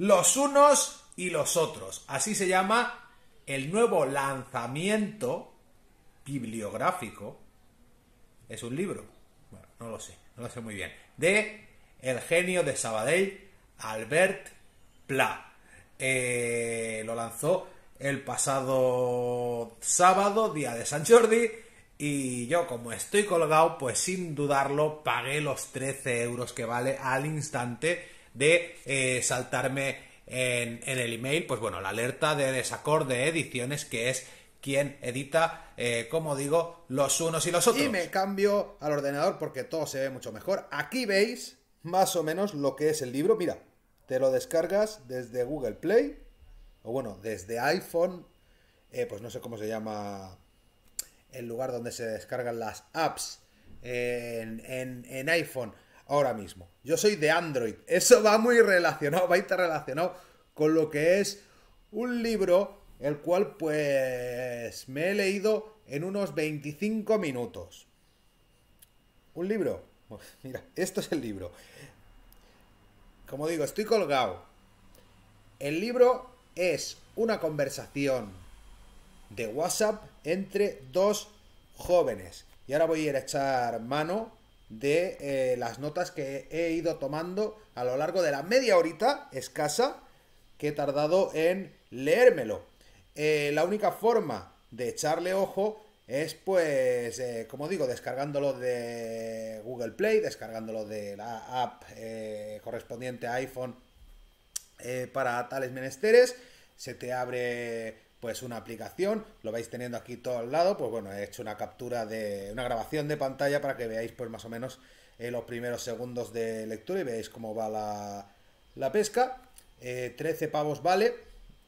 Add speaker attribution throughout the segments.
Speaker 1: los unos y los otros. Así se llama el nuevo lanzamiento bibliográfico. Es un libro. Bueno, no lo sé, no lo sé muy bien. De El genio de Sabadell, Albert Pla. Eh, lo lanzó el pasado sábado, día de San Jordi. Y yo, como estoy colgado, pues sin dudarlo, pagué los 13 euros que vale al instante de eh, saltarme en, el email, pues bueno, la alerta de desacorde ediciones, que es quien edita, eh, como digo, los unos y los otros. Y me cambio al ordenador porque todo se ve mucho mejor. Aquí veis más o menos lo que es el libro. Mira, te lo descargas desde Google Play, o bueno, desde iPhone, eh, pues no sé cómo se llama el lugar donde se descargan las apps en iPhone ahora mismo. Yo soy de Android. Eso va muy relacionado, va a estar relacionado con lo que es un libro el cual pues me he leído en unos 25 minutos. Un libro. Mira, esto es el libro. Como digo, estoy colgado. El libro es una conversación de WhatsApp entre dos jóvenes. Y ahora voy a ir a echar mano de eh, las notas que he ido tomando a lo largo de la media horita escasa que he tardado en leérmelo. Eh, la única forma de echarle ojo es pues, eh, como digo, descargándolo de Google Play, descargándolo de la app correspondiente a iPhone para tales menesteres. Se te abre pues una aplicación, lo vais teniendo aquí todo al lado, pues bueno, he hecho una captura de una grabación de pantalla para que veáis pues más o menos eh, los primeros segundos de lectura y veáis cómo va la, pesca. 13 eh, pavos vale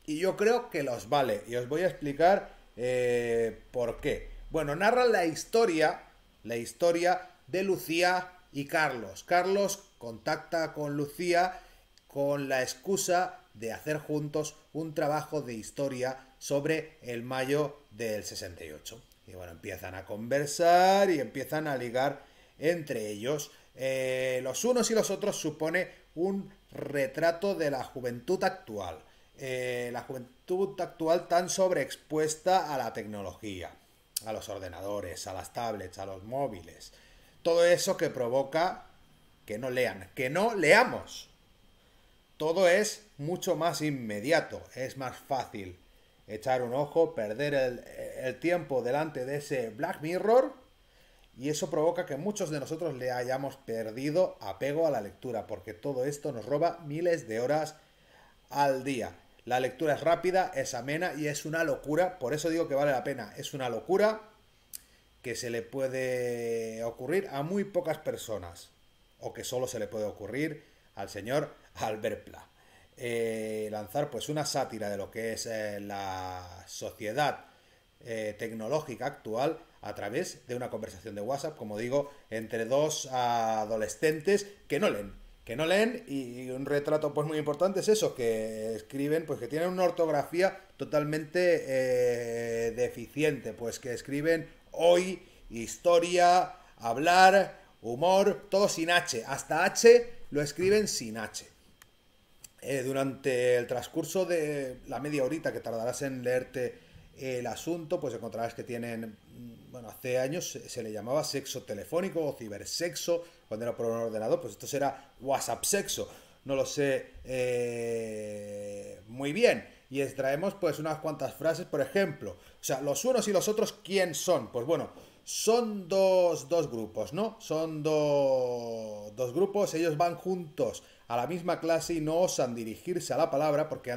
Speaker 1: y yo creo que los vale y os voy a explicar eh, por qué. Bueno, narra la historia, la historia de Lucía y Carlos. Carlos contacta con Lucía con la excusa de hacer juntos un trabajo de historia sobre el mayo del 68. Y bueno, empiezan a conversar y empiezan a ligar entre ellos. Eh, los unos y los otros supone un retrato de la juventud actual. Eh, la juventud actual tan sobreexpuesta a la tecnología, a los ordenadores, a las tablets, a los móviles. Todo eso que provoca que no lean, que no leamos todo es mucho más inmediato, es más fácil echar un ojo, perder el, tiempo delante de ese Black Mirror y eso provoca que muchos de nosotros le hayamos perdido apego a la lectura, porque todo esto nos roba miles de horas al día. La lectura es rápida, es amena y es una locura, por eso digo que vale la pena, es una locura que se le puede ocurrir a muy pocas personas, o que solo se le puede ocurrir al señor Alberpla, eh, lanzar pues una sátira de lo que es eh, la sociedad eh, tecnológica actual a través de una conversación de WhatsApp, como digo, entre dos adolescentes que no leen, que no leen y, y un retrato pues muy importante es eso, que escriben, pues que tienen una ortografía totalmente deficiente, pues que escriben hoy, historia, hablar, humor, todo sin H, hasta H lo escriben sin H. Eh, durante el transcurso de la media horita que tardarás en leerte el asunto, pues encontrarás que tienen, mm, bueno, hace años se le llamaba sexo telefónico o cibersexo, cuando era por un ordenador, pues esto será WhatsApp sexo, no lo sé eh, muy bien. Y extraemos pues unas cuantas frases, por ejemplo, o sea, los unos y los otros, ¿quién son? Pues bueno, son dos, dos grupos, ¿no? Son dos grupos, ellos van juntos a la misma clase y no osan dirigirse a la palabra porque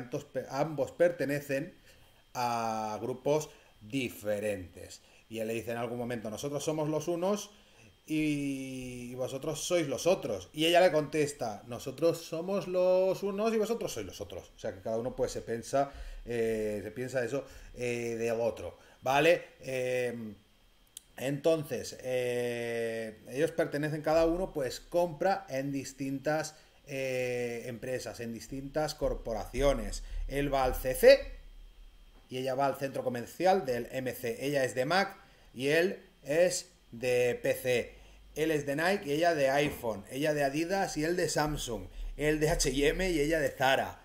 Speaker 1: ambos pertenecen a grupos diferentes. Y él le dice en algún momento, nosotros somos los unos y vosotros sois los otros. Y ella le contesta, nosotros somos los unos y vosotros sois los otros. O sea que cada uno pues se piensa, eh, se piensa eso eh, del otro. ¿Vale? Em, entonces, eh, ellos pertenecen cada uno, pues compra en distintas eh, empresas, en distintas corporaciones. Él va al CC y ella va al centro comercial del MC. Ella es de Mac y él es de PC. Él es de Nike y ella de iPhone. Ella de Adidas y él de Samsung. Él de HM y ella de Zara.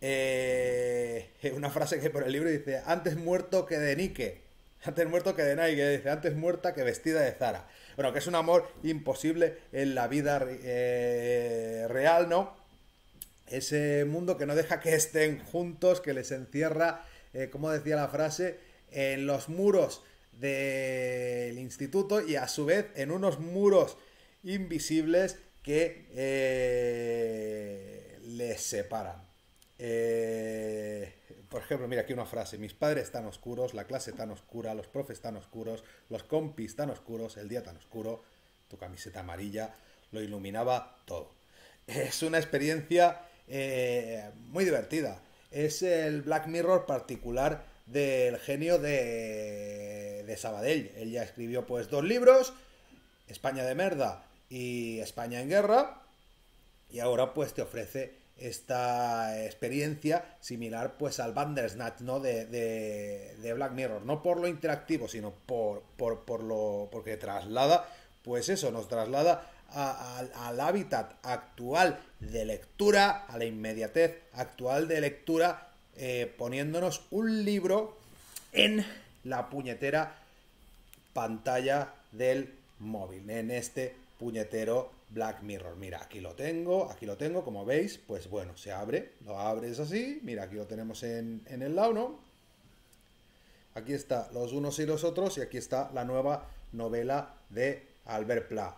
Speaker 1: Eh, una frase que por el libro dice, antes muerto que de Nike. Antes muerto que de Nike, dice, antes muerta que vestida de Zara. Bueno, que es un amor imposible en la vida eh, real, ¿no? Ese mundo que no deja que estén juntos, que les encierra, eh, como decía la frase, en los muros del instituto y a su vez en unos muros invisibles que eh, les separan mira aquí una frase, mis padres tan oscuros, la clase tan oscura, los profes tan oscuros, los compis tan oscuros, el día tan oscuro, tu camiseta amarilla, lo iluminaba todo. Es una experiencia eh, muy divertida. Es el Black Mirror particular del genio de, de Sabadell. Él ya escribió pues dos libros, España de merda y España en guerra, y ahora pues te ofrece esta experiencia similar pues al Bandersnatch ¿no? De, de, Black Mirror, no por lo interactivo, sino por, por, por lo porque traslada, pues eso, nos traslada al hábitat actual de lectura, a la inmediatez actual de lectura, eh, poniéndonos un libro en la puñetera pantalla del móvil, en este puñetero Black Mirror. Mira, aquí lo tengo, aquí lo tengo, como veis, pues bueno, se abre, lo abres así, mira, aquí lo tenemos en, el lado, ¿no? Aquí está los unos y los otros y aquí está la nueva novela de Albert Pla.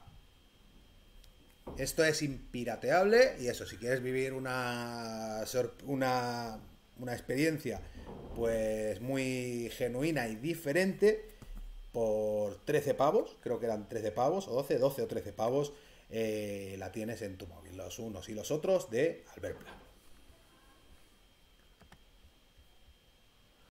Speaker 1: Esto es impirateable y eso, si quieres vivir una, una, una experiencia pues muy genuina y diferente, por 13 pavos, creo que eran 13 pavos, o 12, 12 o 13 pavos, eh, la tienes en tu móvil, los unos y los otros de Albert Plano